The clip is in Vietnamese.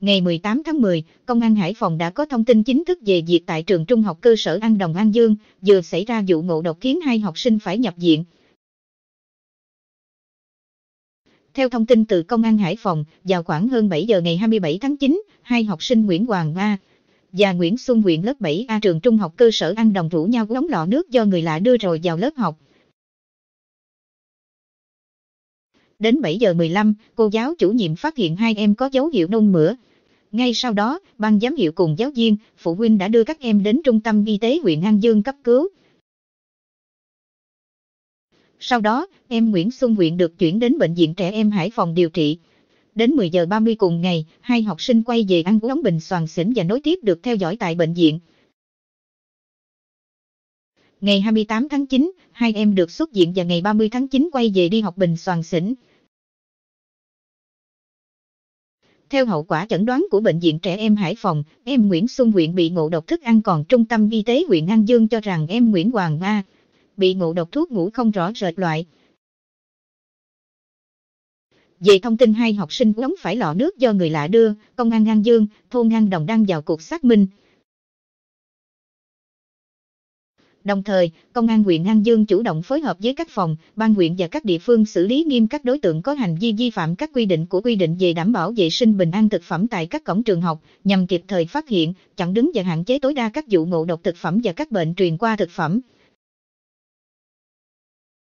Ngày 18 tháng 10, Công an Hải Phòng đã có thông tin chính thức về việc tại trường trung học cơ sở An Đồng An Dương vừa xảy ra vụ ngộ độc khiến hai học sinh phải nhập viện. Theo thông tin từ Công an Hải Phòng, vào khoảng hơn 7 giờ ngày 27 tháng 9, hai học sinh Nguyễn Hoàng A và Nguyễn Xuân Nguyễn lớp 7A trường trung học cơ sở An Đồng rủ nhau uống lọ nước do người lạ đưa rồi vào lớp học. Đến 7 giờ 15, cô giáo chủ nhiệm phát hiện hai em có dấu hiệu nôn mửa, ngay sau đó, ban giám hiệu cùng giáo viên, phụ huynh đã đưa các em đến trung tâm y tế huyện An Dương cấp cứu. Sau đó, em Nguyễn Xuân Nguyện được chuyển đến bệnh viện trẻ em Hải Phòng điều trị. Đến 10 giờ 30 cùng ngày, hai học sinh quay về ăn uống bình soàn xỉn và nối tiếp được theo dõi tại bệnh viện. Ngày 28 tháng 9, hai em được xuất viện và ngày 30 tháng 9 quay về đi học bình soàn xỉn. Theo hậu quả chẩn đoán của Bệnh viện Trẻ Em Hải Phòng, em Nguyễn Xuân Nguyện bị ngộ độc thức ăn còn Trung tâm Y tế huyện An Dương cho rằng em Nguyễn Hoàng A bị ngộ độc thuốc ngủ không rõ rệt loại. Về thông tin hai học sinh uống phải lọ nước do người lạ đưa, Công an An Dương, thôn An Đồng đang vào cuộc xác minh. Đồng thời, Công an huyện An Dương chủ động phối hợp với các phòng, ban huyện và các địa phương xử lý nghiêm các đối tượng có hành vi vi phạm các quy định của quy định về đảm bảo vệ sinh bình an thực phẩm tại các cổng trường học, nhằm kịp thời phát hiện, chặn đứng và hạn chế tối đa các vụ ngộ độc thực phẩm và các bệnh truyền qua thực phẩm.